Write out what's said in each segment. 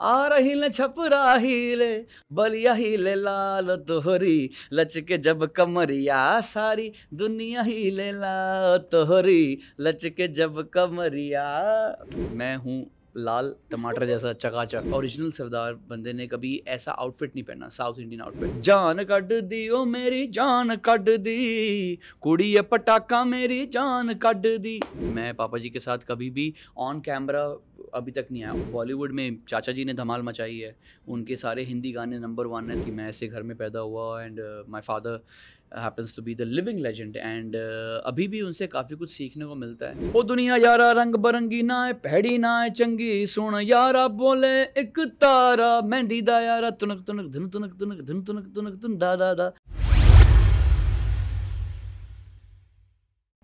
आ रही ले छप रही ले बलिया ही ले लाल तोहरी लचके जब कमरिया सारी दुनिया ही ले लाल तोहरी लचके जब कमरिया मैं हूँ लाल टमाटर जैसा चकाचक ओरिजिनल सरदार बंदे ने कभी ऐसा आउटफिट नहीं पहना साउथ इंडियन आउटफिट जान कट दी ओ मेरी जान कट दी कुड़ी ये पटाखा मेरी जान कट दी मैं पापा जी के साथ कभी भी ऑन कैमरा अभी तक नहीं आया बॉलीवुड में चाचा जी ने धमाल मचाई है उनके सारे हिंदी गाने नंबर वन है कि मैं ऐसे घर में पैदा हुआ and my father happens to be the living legend and अभी भी उनसे काफ़ी कुछ सीखने को मिलता है वो दुनिया यारा रंग बरंगी ना है भैड़ी ना है चंगी सुन यारा बोले एक तारा मेहंदी दा यारा तुनक तुनक धुन तुनक तुनक धुन तुनक तुनक धुन दा दा दा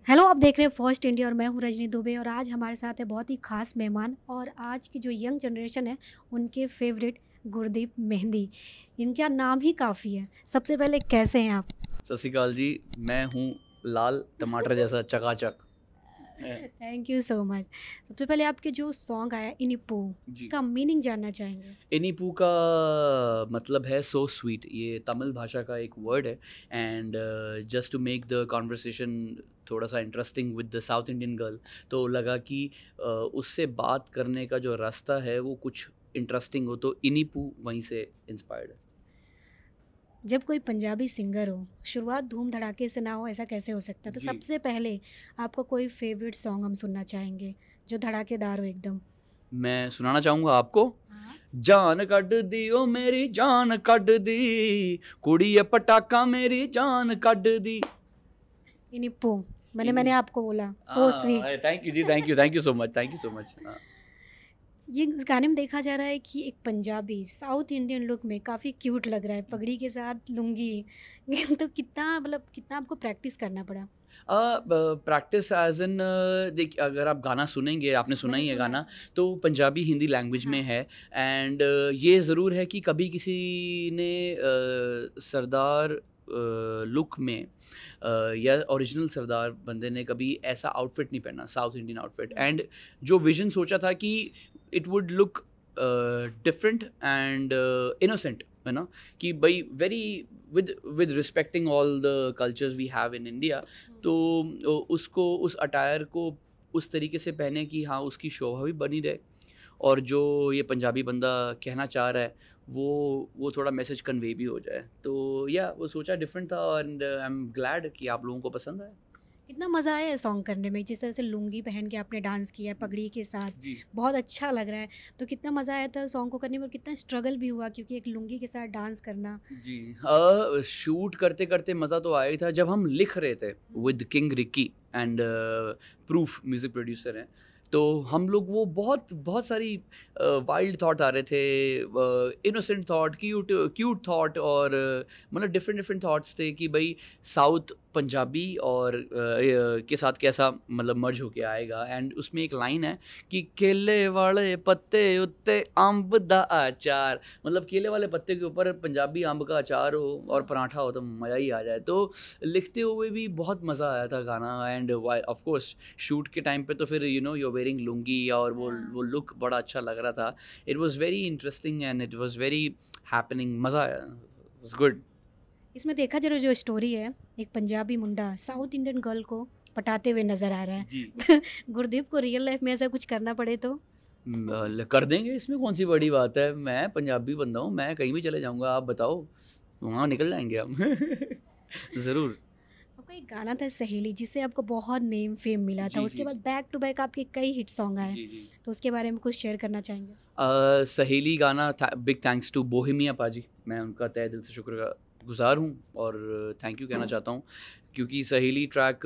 हेलो आप देख रहे हैं फर्स्ट इंडिया और मैं हूं रजनी दुबे और आज हमारे साथ है बहुत ही खास मेहमान और आज की जो यंग जनरेशन है उनके फेवरेट गुरदीप मेहंदी इनका नाम ही काफ़ी है सबसे पहले कैसे हैं आप सत श्रीकाल जी मैं हूँ लाल टमाटर जैसा चकाचक थैंक यू सो मच सबसे पहले आपके जो सॉन्ग आया इनिपू इसका मीनिंग जानना चाहेंगे इनिपू का मतलब है सो so स्वीट ये तमिल भाषा का एक वर्ड है and just to make the conversation थोड़ा सा interesting with the south Indian girl तो लगा कि uh, उससे बात करने का जो रास्ता है वो कुछ इंटरेस्टिंग हो तो इनिपू वहीं से इंस्पायर्ड है जब कोई पंजाबी सिंगर हो शुरुआत धूम धड़ाके से ना हो ऐसा कैसे हो सकता है तो सबसे पहले आपका कोई फेवरेट सॉन्ग हम सुनना चाहेंगे जो धड़ाकेदार हो एकदम मैं सुनाना चाहूंगा आपको हाँ। जान ਕੱਢ दी ओ मेरी जान ਕੱਢ दी कुड़ी ਪਟਾਕਾ पटाका मेरी जान ਦੀ दी इनिपो मैंने मैंने आपको बोला so sweet thank you ji thank you thank you so much thank you so much ये इस गाने में देखा जा रहा है कि एक पंजाबी साउथ इंडियन लुक में काफ़ी क्यूट लग रहा है हम्म। पगड़ी के साथ लुंगी तो कितना मतलब कितना आपको प्रैक्टिस करना पड़ा प्रैक्टिस एज एन देखिए अगर आप गाना सुनेंगे आपने सुना ही है गाना तो पंजाबी हिंदी लैंग्वेज हाँ. में है एंड uh, ये ज़रूर है कि कभी किसी ने uh, सरदार लुक uh, में uh, या ओरिजिनल सरदार बंदे ने कभी ऐसा आउटफिट नहीं पहना south Indian outfit and hmm. जो विजन सोचा था कि it would look different and innocent है ना कि भाई very with with respecting all the cultures we have in India तो उसको उस अटायर को उस तरीके से पहने कि हाँ उसकी शोभा भी बनी रहे और जो ये पंजाबी बंदा कहना चाह रहा है वो वो थोड़ा मैसेज कन्वे भी हो जाए तो या वो सोचा डिफरेंट था और आई एम ग्लैड कि आप लोगों को पसंद आया कितना मज़ा आया है सॉन्ग करने में जिस तरह से लुंगी पहन के आपने डांस किया है पगड़ी के साथ बहुत अच्छा लग रहा है तो कितना मज़ा आया था सॉन्ग को करने में और कितना स्ट्रगल भी हुआ क्योंकि एक लुंगी के साथ डांस करना जी आ, शूट करते करते मज़ा तो आया ही था जब हम लिख रहे थे with King Rikki and Proof music producer हैं तो हम लोग वो बहुत बहुत सारी वाइल्ड uh, थॉट आ रहे थे innocent thought cute cute thought और uh, मतलब डिफरेंट डिफरेंट थॉट्स थे कि भाई साउथ पंजाबी और के साथ कैसा मतलब मर्ज होके आएगा एंड उसमें एक लाइन है कि केले वाले पत्ते उत्ते आम्ब दा अचार मतलब केले वाले पत्ते के ऊपर पंजाबी अंब का अचार हो और पराठा हो तो मज़ा ही आ जाए तो लिखते हुए भी बहुत मज़ा आया था गाना एंड ऑफ कोर्स शूट के टाइम पे तो फिर you know your wearing lungi और वो हाँ। वो लुक बड़ा अच्छा लग रहा था it was very interesting and it was very happening मज़ा आया गुड इसमें देखा जरूर तो जो स्टोरी है एक पंजाबी मुंडा साउथ इंडियन गर्ल को पटाते हुए नजर आ रहा है गुरदीप को रियल लाइफ में ऐसा कुछ करना पड़े तो कर देंगे इसमें कौन सी बड़ी बात है मैं पंजाबी बंदा हूँ मैं कहीं भी चले जाऊँगा आप बताओ वहाँ निकल जाएंगे हम ज़रूर आपका एक गाना था सहेली जिससे आपको बहुत नेम फेम मिला था उसके बाद बैक टू बैक आपके कई हिट सॉन्ग आए तो उसके बारे में कुछ शेयर करना चाहेंगे आ, सहेली गाना था बिग थैंक्स टू बोहिमिया पाजी मैं उनका तय दिल से शुक्र गुजार हूँ और थैंक यू कहना चाहता हूँ क्योंकि सहेली ट्रैक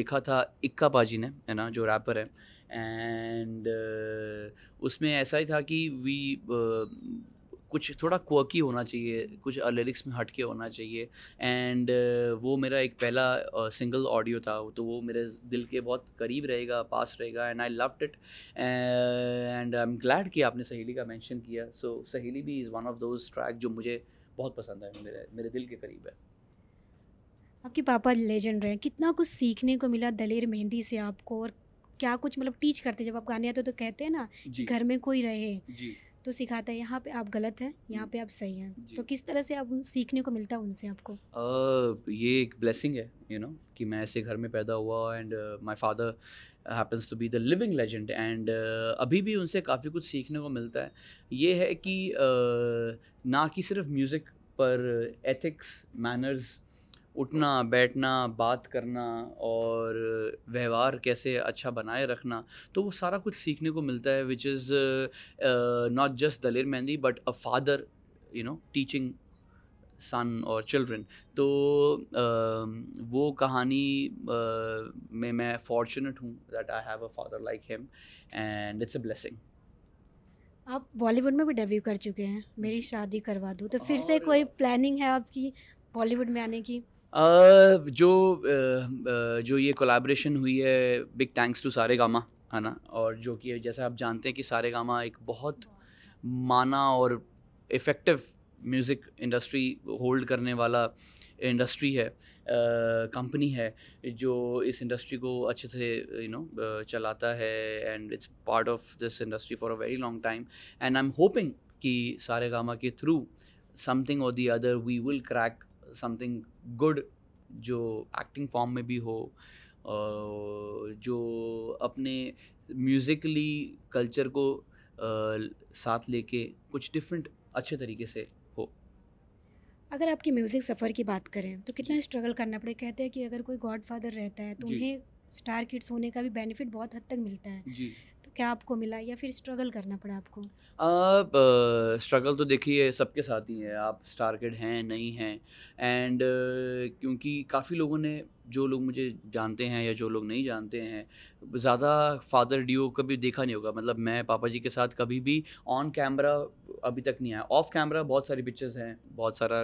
लिखा था इक्का पाजी ने है ना जो रैपर है एंड उसमें ऐसा ही था कि वी कुछ थोड़ा क्वर्की होना चाहिए कुछ लिरिक्स में हटके होना चाहिए एंड वो मेरा एक पहला सिंगल ऑडियो था तो वो मेरे दिल के बहुत करीब रहेगा पास रहेगा and I loved it and I am glad कि आपने सहेली का मेंशन किया सो so, सहेली भी is one of those track जो मुझे बहुत पसंद है मेरे मेरे दिल के करीब है आपके पापा लेजेंड रहे कितना कुछ सीखने को मिला दलेर मेहंदी से आपको और क्या कुछ मतलब टीच करते जब आप गाने आते हो तो कहते हैं ना घर में कोई रहे जी तो सिखाता है यहाँ पे आप गलत हैं यहाँ पे आप सही हैं तो किस तरह से आप सीखने को मिलता है उनसे आपको uh, ये एक ब्लेसिंग है यू you नो know, कि मैं ऐसे घर में पैदा हुआ and my father happens to be the living legend and अभी भी उनसे काफ़ी कुछ सीखने को मिलता है ये है कि uh, ना कि सिर्फ म्यूज़िक पर एथिक्स uh, मैनर्स उठना बैठना बात करना और व्यवहार कैसे अच्छा बनाए रखना तो वो सारा कुछ सीखने को मिलता है which is not just Daler Mehndi but a father you know teaching son और चिल्ड्रन तो uh, वो कहानी uh, में मैं फॉर्चुनेट हूँ that I have a father like him and it's a blessing आप बॉलीवुड में भी डेब्यू कर चुके हैं मेरी शादी करवा दो तो फिर से कोई प्लानिंग है आपकी बॉलीवुड में आने की जो जो ये कोलाब्रेशन हुई है big thanks to Saregama है ना और जो कि जैसे आप जानते हैं कि सारे गामा एक बहुत माना और इफ़ेक्टिव म्यूज़िक इंडस्ट्री होल्ड करने वाला इंडस्ट्री है कंपनी है जो इस इंडस्ट्री को अच्छे से यू नो चलाता है and it's part of this industry for a very long time and I am hoping कि सारे गामा के थ्रू समथिंग और the other we will crack something good जो एक्टिंग फॉर्म में भी हो जो अपने म्यूज़िकली कल्चर को साथ लेके कुछ डिफरेंट अच्छे तरीके से हो अगर आपके म्यूज़िक सफ़र की बात करें तो कितना स्ट्रगल करना पड़े कहते हैं कि अगर कोई गॉडफादर रहता है तो उन्हें स्टार किड्स होने का भी बेनिफिट बहुत हद तक मिलता है जी क्या आपको मिला या फिर स्ट्रगल करना पड़ा आपको आप स्ट्रगल तो देखिए सबके साथ ही है आप स्टार हैं नहीं हैं एंड क्योंकि काफ़ी लोगों ने जो लोग मुझे जानते हैं या जो लोग नहीं जानते हैं ज़्यादा फादर ड्यू कभी देखा नहीं होगा मतलब मैं पापा जी के साथ कभी भी ऑन कैमरा अभी तक नहीं आया ऑफ कैमरा बहुत सारी पिक्चर्स हैं बहुत सारा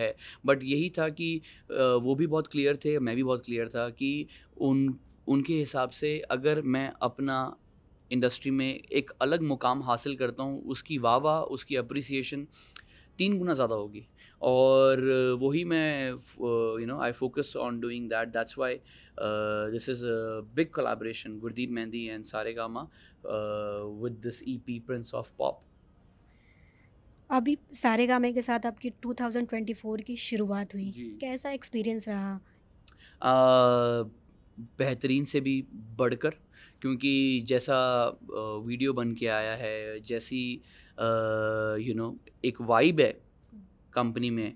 है बट यही था कि वो भी बहुत क्लियर थे मैं भी बहुत क्लियर था कि उन उनके हिसाब से अगर मैं अपना इंडस्ट्री में एक अलग मुकाम हासिल करता हूँ उसकी वाह वाह उसकी अप्रिसिएशन तीन गुना ज़्यादा होगी और वही मैं you know I focus on doing that that's why this is big collaboration Gurdeep Mehndi and Saregama with this E P prince of pop अभी सारे गामे के साथ आपकी 2024 की शुरुआत हुई कैसा एक्सपीरियंस रहा uh, बेहतरीन से भी बढ़कर क्योंकि जैसा वीडियो बन के आया है जैसी यू नो एक वाइब है कंपनी में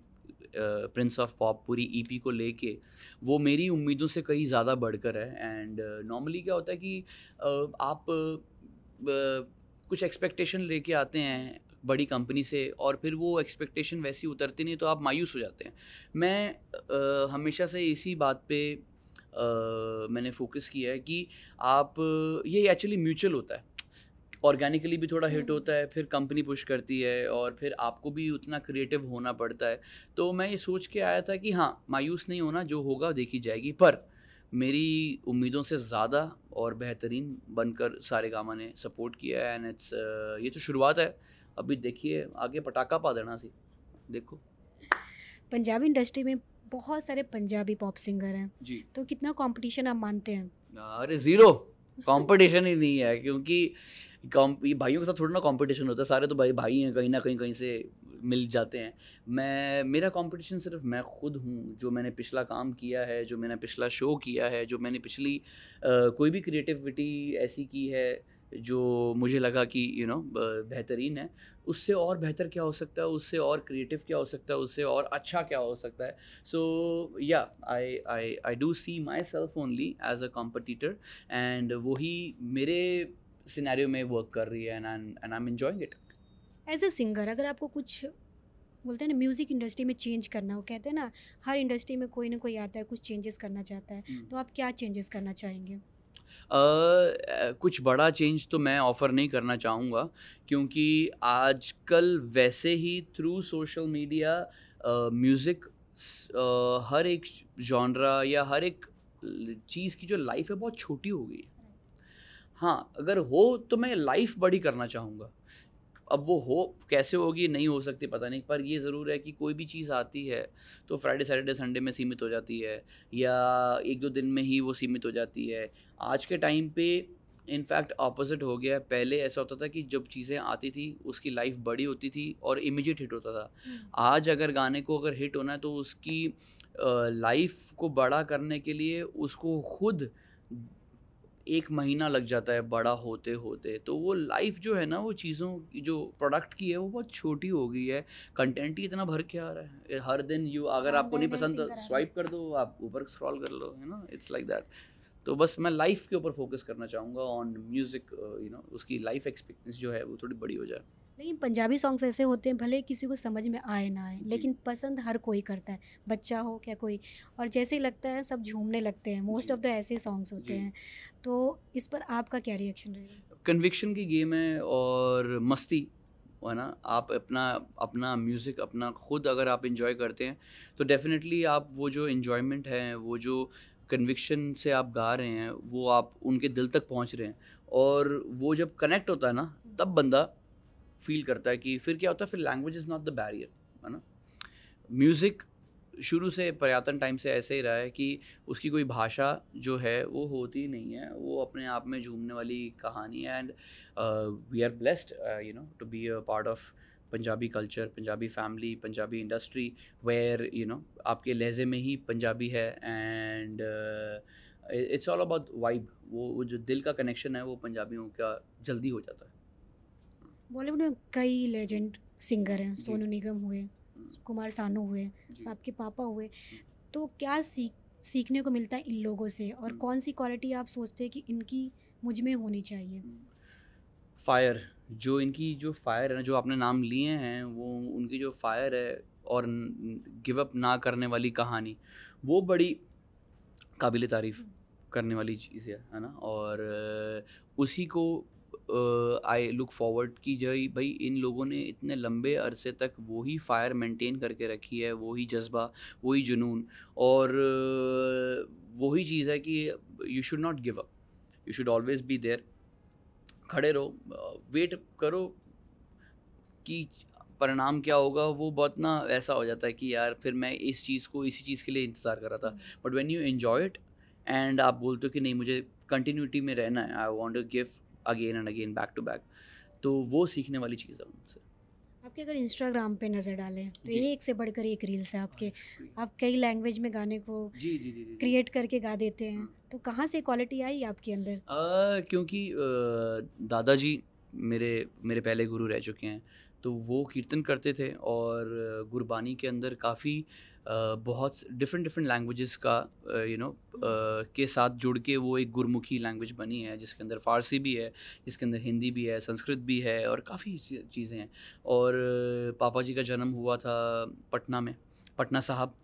प्रिंस ऑफ पॉप पूरी ईपी e को लेके वो मेरी उम्मीदों से कहीं ज़्यादा बढ़कर है एंड नॉर्मली uh, क्या होता है कि uh, आप uh, कुछ एक्सपेक्टेशन लेके आते हैं बड़ी कंपनी से और फिर वो एक्सपेक्टेशन वैसी उतरती नहीं तो आप मायूस हो जाते हैं मैं हमेशा से इसी बात पे मैंने फोकस किया है कि आप ये एक्चुअली म्यूचुअल होता है ऑर्गेनिकली भी थोड़ा हिट हम्म। होता है फिर कंपनी पुश करती है और फिर आपको भी उतना क्रिएटिव होना पड़ता है तो मैं ये सोच के आया था कि हाँ मायूस नहीं होना जो होगा देखी जाएगी पर मेरी उम्मीदों से ज़्यादा और बेहतरीन बनकर सारे गामा ने सपोर्ट किया है एंड इट्स ये तो शुरुआत है अभी देखिए आगे पटाखा पा देना सी देखो पंजाबी इंडस्ट्री में बहुत सारे पंजाबी पॉप सिंगर हैं जी तो कितना कंपटीशन आप मानते हैं अरे ज़ीरो कंपटीशन ही नहीं है क्योंकि भाइयों के साथ थोड़ा ना कंपटीशन होता है सारे तो भाई भाई हैं कहीं ना कहीं कहीं से मिल जाते हैं मैं मेरा कंपटीशन सिर्फ मैं खुद हूँ जो मैंने पिछला काम किया है जो मैंने पिछला शो किया है जो मैंने पिछली आ, कोई भी क्रिएटिविटी ऐसी की है जो मुझे लगा कि यू नो बेहतरीन है उससे और बेहतर क्या हो सकता है उससे और क्रिएटिव क्या हो सकता है उससे और अच्छा क्या हो सकता है सो या I I I do see myself only as a competitor and वही मेरे सिनेरियो में वर्क कर रही है and and I am enjoying it as a singer अगर आपको कुछ बोलते हैं ना म्यूज़िक इंडस्ट्री में चेंज करना हो कहते हैं ना हर इंडस्ट्री में कोई ना कोई आता है कुछ चेंजेस करना चाहता है hmm. तो आप क्या चेंजेस करना चाहेंगे कुछ बड़ा चेंज तो मैं ऑफ़र नहीं करना चाहूँगा क्योंकि आजकल वैसे ही थ्रू सोशल मीडिया म्यूज़िक हर एक जॉनरा या हर एक चीज़ की जो लाइफ है बहुत छोटी हो गई है हाँ अगर हो तो मैं लाइफ बड़ी करना चाहूँगा अब वो हो कैसे होगी नहीं हो सकती पता नहीं पर ये ज़रूर है कि कोई भी चीज़ आती है तो फ्राइडे सैटरडे संडे में सीमित हो जाती है या एक दो दिन में ही वो सीमित हो जाती है आज के टाइम पे इनफैक्ट ऑपोजिट हो गया पहले ऐसा होता था कि जब चीज़ें आती थी उसकी लाइफ बड़ी होती थी और इमिजिएट हिट होता था हम्म। आज अगर गाने को अगर हिट होना है तो उसकी लाइफ को बड़ा करने के लिए उसको खुद एक महीना लग जाता है बड़ा होते होते तो वो लाइफ जो है ना वो चीज़ों की जो प्रोडक्ट की है वो बहुत छोटी हो गई है कंटेंट ही इतना भर के आ रहा है हर दिन यू अगर हाँ, आपको नहीं पसंद स्वाइप तो कर दो आप ऊपर स्क्रॉल कर लो है ना इट्स लाइक दैट तो बस मैं लाइफ के ऊपर फोकस करना चाहूँगा ऑन म्यूज़िक यू नो उसकी लाइफ एक्सपीरियंस जो है वो थोड़ी बड़ी हो जाए लेकिन पंजाबी सॉन्ग्स ऐसे होते हैं भले किसी को समझ में आए ना आए लेकिन पसंद हर कोई करता है बच्चा हो क्या कोई और जैसे ही लगता है सब झूमने लगते हैं मोस्ट ऑफ द ऐसे सॉन्ग्स होते हैं तो इस पर आपका क्या रिएक्शन रहेगा कन्विक्शन की गेम है और मस्ती है ना आप अपना अपना म्यूज़िक अपना खुद अगर आप इन्जॉय करते हैं तो डेफिनेटली आप वो जो इन्जॉयमेंट है वो जो कन्विक्शन से आप गा रहे हैं वो आप उनके दिल तक पहुंच रहे हैं और वो जब कनेक्ट होता है ना तब बंदा फील करता है कि फिर क्या होता है फिर language is not the barrier है ना म्यूज़िक शुरू से पर्यातन टाइम से ऐसे ही रहा है कि उसकी कोई भाषा जो है वो होती नहीं है वो अपने आप में झूमने वाली कहानी है and we are blessed you know to be a part of Punjabi culture Punjabi family Punjabi industry where you know आपके लहजे में ही पंजाबी है and it's all about vibe वो जो दिल का कनेक्शन है वो पंजाबियों का जल्दी हो जाता है बॉलीवुड में कई लेजेंड सिंगर हैं सोनू निगम हुए कुमार सानू हुए आपके पापा हुए तो क्या सीख सीखने को मिलता है इन लोगों से और हम्म। कौन सी क्वालिटी आप सोचते हैं कि इनकी मुझ में होनी चाहिए फायर जो इनकी जो फायर है ना जो आपने नाम लिए हैं वो उनकी जो फायर है और गिव अप ना करने वाली कहानी वो बड़ी काबिल तारीफ़ हम्म। करने वाली चीज़ है है ना और उसी को आई लुक फॉरवर्ड की जो भाई इन लोगों ने इतने लंबे अरसे तक वही फायर मेंटेन करके रखी है वही जज्बा वही जुनून और वही चीज़ है कि you should not give up you should always be there खड़े रहो वेट करो कि परिणाम क्या होगा वो बहुत ना ऐसा हो जाता है कि यार फिर मैं इस चीज़ को इसी चीज़ के लिए इंतज़ार कर रहा था but when you enjoy it and आप बोलते हो कि नहीं मुझे कंटिन्यूटी में रहना है I want to give again and again back to back तो वो सीखने वाली चीज़ है उनसे आपके अगर इंस्टाग्राम पे नज़र डालें तो ये एक से बढ़कर एक रील्स है आपके हाँ, आप कई लैंग्वेज में गाने को जी जी जी, जी क्रिएट करके गा देते हैं हाँ। तो कहाँ से क्वालिटी आई आपके अंदर आ, क्योंकि दादाजी मेरे मेरे पहले गुरु रह चुके हैं तो वो कीर्तन करते थे और गुरबानी के अंदर काफ़ी बहुत डिफरेंट डिफरेंट लैंग्वेजेस का यू नो के साथ जुड़ के वो एक गुरमुखी लैंग्वेज बनी है जिसके अंदर फ़ारसी भी है जिसके अंदर हिंदी भी है संस्कृत भी है और काफ़ी चीज़ें हैं और पापा जी का जन्म हुआ था पटना में पटना साहब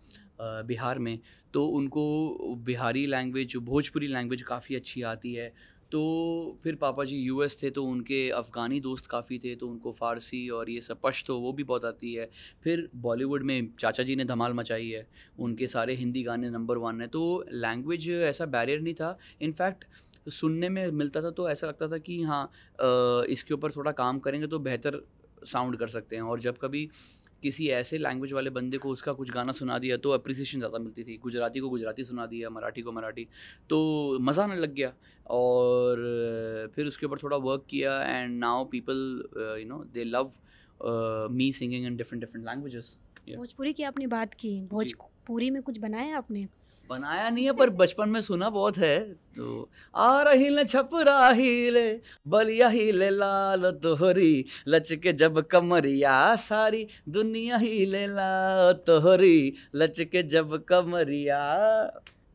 बिहार में तो उनको बिहारी लैंग्वेज भोजपुरी लैंग्वेज काफ़ी अच्छी आती है तो फिर पापा जी यूएस थे तो उनके अफ़गानी दोस्त काफ़ी थे तो उनको फ़ारसी और ये सब पश्तो वो भी बहुत आती है फिर बॉलीवुड में चाचा जी ने धमाल मचाई है उनके सारे हिंदी गाने नंबर वन है तो लैंग्वेज ऐसा बैरियर नहीं था इनफैक्ट सुनने में मिलता था तो ऐसा लगता था कि हाँ इसके ऊपर थोड़ा काम करेंगे तो बेहतर साउंड कर सकते हैं और जब कभी किसी ऐसे लैंग्वेज वाले बंदे को उसका कुछ गाना सुना दिया तो अप्रिसिएशन ज़्यादा मिलती थी गुजराती को गुजराती सुना दिया मराठी को मराठी तो मज़ा आने लग गया और फिर उसके ऊपर थोड़ा वर्क किया and now people you know they love me singing in different different languages Bhojpuri की आपने बात की भोजपुरी में कुछ बनाया आपने बनाया नहीं है पर बचपन में सुना बहुत है तो आ रही ले छप राही ले बलिया ही ले लाल तोहरी लचके जब कमरिया सारी दुनिया ही ले लाल तोहरी लचके जब कमरिया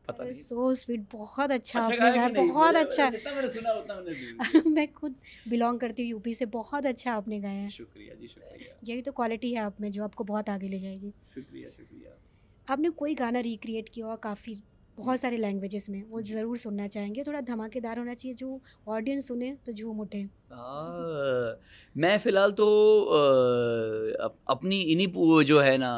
सो स्वीट so बहुत अच्छा, अच्छा आपने गाया बहुत अच्छा मैंने सुना मैं खुद बिलोंग करती हूँ यूपी से बहुत अच्छा आपने गाया है शुक्रिया जी शुक्रिया यही तो क्वालिटी है आप में जो आपको बहुत आगे ले जाएगी शुक्रिया शुक्रिया आपने कोई गाना रिक्रिएट किया और काफ़ी बहुत सारे लैंग्वेजेस में वो ज़रूर सुनना चाहेंगे थोड़ा धमाकेदार होना चाहिए जो ऑडियंस सुने तो झूम उठे मैं फ़िलहाल तो आ, अपनी इन्हीं जो है ना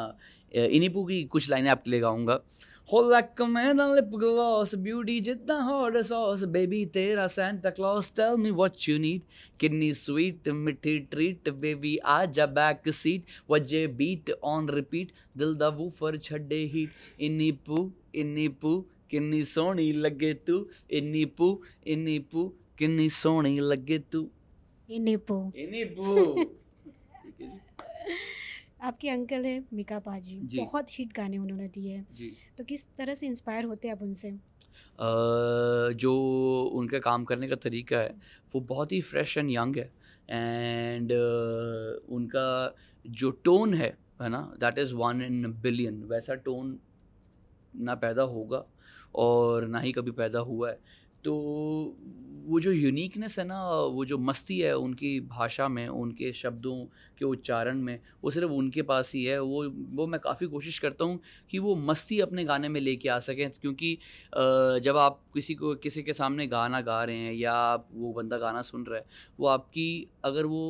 इन्हीं की कुछ लाइनें आपके लिए गाऊँगा Hold like a man and lip gloss, beauty jitna hot sauce. Baby, tera Santa Claus, tell me what you need. Kidney sweet, mithi treat, baby, aja back seat. Wajay beat on repeat, dil da woofer chadde heat. Inni poo, inni poo, किन्नी सोहनी लगे तू इन्नी पू इन्नी पू किन्नी सोहनी लगे तू इन्नी पू इन्नी पू आपके अंकल है मिका पाजी बहुत हिट गाने उन्होंने दिए हैं तो किस तरह से इंस्पायर होते हैं आप उनसे जो उनका काम करने का तरीका है वो बहुत ही फ्रेश एंड यंग है एंड uh, उनका जो टोन है है ना that is one in billion वैसा टोन ना पैदा होगा और ना ही कभी पैदा हुआ है तो वो जो यूनिकनेस है ना वो जो मस्ती है उनकी भाषा में उनके शब्दों के उच्चारण में वो सिर्फ उनके पास ही है वो वो मैं काफ़ी कोशिश करता हूँ कि वो मस्ती अपने गाने में लेके आ सकें क्योंकि जब आप किसी को किसी के सामने गाना गा रहे हैं या आप वो बंदा गाना सुन रहा है वो आपकी अगर वो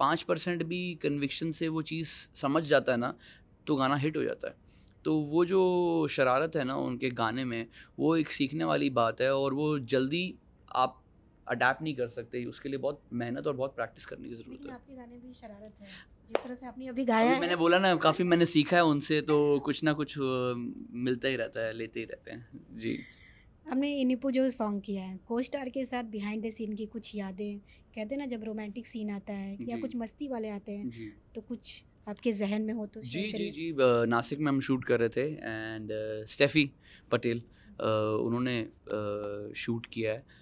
पाँच परसेंट भी कन्विक्शन से वो चीज़ समझ जाता है ना तो गाना हिट हो जाता है तो वो जो शरारत है ना उनके गाने में वो एक सीखने वाली बात है और वो जल्दी आप अडेप्ट नहीं कर सकते उसके लिए बहुत मेहनत और बहुत प्रैक्टिस करने की ज़रूरत है आपके गाने भी शरारत है जिस तरह से आपने अभी गाया अभी मैंने बोला ना काफ़ी मैंने सीखा है उनसे तो कुछ ना कुछ मिलता ही रहता है लेते ही रहते हैं जी हमने इनिपो जो सॉन्ग किया है को स्टार के साथ बिहाइंड द सीन की कुछ यादें कहते हैं ना जब रोमांटिक सीन आता है या कुछ मस्ती वाले आते हैं तो कुछ आपके जहन में हो तो जी जी जी नासिक में हम शूट कर रहे थे एंड स्टेफी पटेल उन्होंने शूट किया है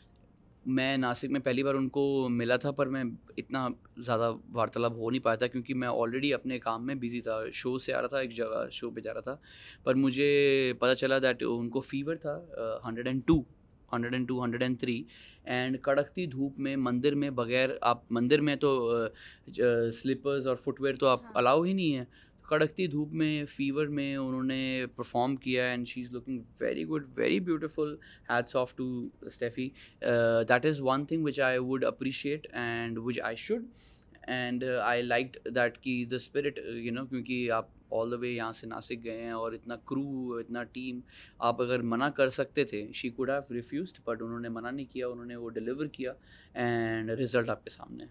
मैं नासिक में पहली बार उनको मिला था पर मैं इतना ज़्यादा वार्तालाप हो नहीं पाया था क्योंकि मैं ऑलरेडी अपने काम में बिज़ी था शो से आ रहा था एक जगह शो पे जा रहा था पर मुझे पता चला दैट उनको फीवर था hundred and two hundred and two hundred and three and कड़कती धूप में मंदिर में बगैर आप मंदिर में तो स्लीपर्स और फुटवेयर तो आप अलाउ हाँ। ही नहीं है तो कड़कती धूप में फीवर में उन्होंने परफॉर्म किया and she is looking very good very beautiful hats off to Steffi that is one thing which I would appreciate and which I should and I like that की द स्पिरिट यू नो क्योंकि आप all the way यहाँ से नासिक गए हैं और इतना crew इतना टीम आप अगर मना कर सकते थे she could have refuse but उन्होंने मना नहीं किया उन्होंने वो डिलीवर किया एंड रिजल्ट आपके सामने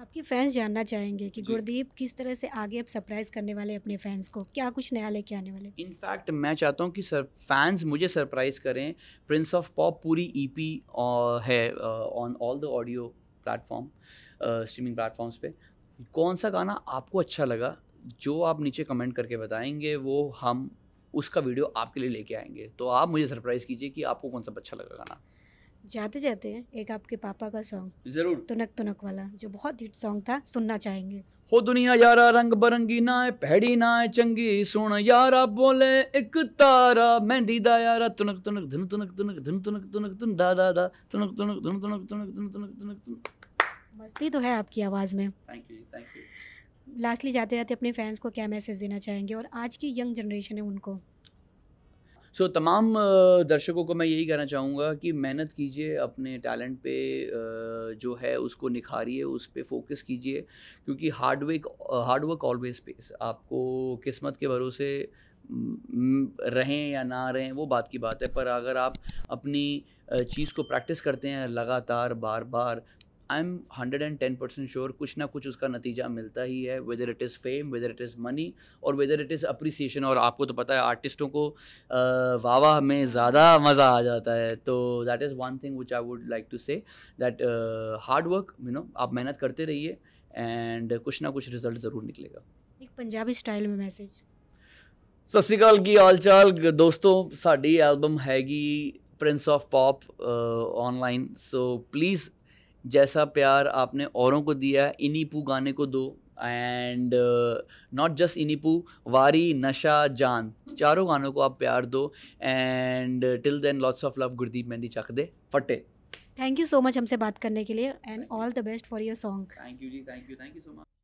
आपके फैंस जानना चाहेंगे कि गुरदीप किस तरह से आगे अब सरप्राइज करने वाले अपने फैंस को क्या कुछ नया लेके आने वाले इनफैक्ट मैं चाहता हूँ कि सर फैंस मुझे सरप्राइज करें प्रिंस ऑफ पॉप पूरी पी e है on all the audio platform streaming platforms पे कौन सा गाना आपको अच्छा लगा जो आप नीचे कमेंट करके बताएंगे वो हम उसका वीडियो आपके लिए लेके आएंगे तो आप मुझे सरप्राइज़ कीजिए कि आपको कौन सा अच्छा लगा गाना जाते जाते एक आपके पापा का सॉन्ग जरूर तुनक तुनक वाला जो बहुत हिट सॉन्ग था सुनना चाहेंगे हो दुनिया यारा रंग बरंगी ना है भैड़ी ना है चंगी सुन यारा बोले एक तारा मेहंदी दा यारा तुनक तुनक धुन तुनक तुनक धुन तुनक तुनक तुन दा दा दा तुनक तुनक धुन तुनक तुनक तुन तुनक तुनक तुनक मस्ती तो है आपकी आवाज में thank you thank you lastly जाते जाते अपने फैंस को क्या मैसेज देना चाहेंगे और आज की यंग जनरेशन है उनको सो so, तमाम दर्शकों को मैं यही कहना चाहूँगा कि मेहनत कीजिए अपने टैलेंट पे जो है उसको निखारिए उस पर फोकस कीजिए क्योंकि हार्डवर्क हार्डवर्क ऑलवेज पेस आपको किस्मत के भरोसे रहें या ना रहें वो बात की बात है पर अगर आप अपनी चीज़ को प्रैक्टिस करते हैं लगातार बार बार I am hundred and ten percent sure कुछ ना कुछ उसका नतीजा मिलता ही है whether it is fame whether it is money और वेदर इट इज़ अप्रिसिएशन और आपको तो पता है आर्टिस्टों को वाह वाह में ज़्यादा मज़ा आ जाता है तो that is one thing which I would like to say that hard work you know आप मेहनत करते रहिए एंड कुछ ना कुछ रिजल्ट ज़रूर निकलेगा एक पंजाबी स्टाइल में मैसेज सत श्रीकाल की ਕੀ चाल दोस्तों साड़ी एल्बम हैगी prince of pop online so please जैसा प्यार आपने औरों को दिया है इनीपू गाने को दो एंड नॉट जस्ट इनीपू वारी नशा जान चारों गानों को आप प्यार दो and till then lots of love Gurdeep Mehndi दे फटे थैंक यू सो मच हमसे बात करने के लिए and all the best for your song thank you ji thank you thank you so much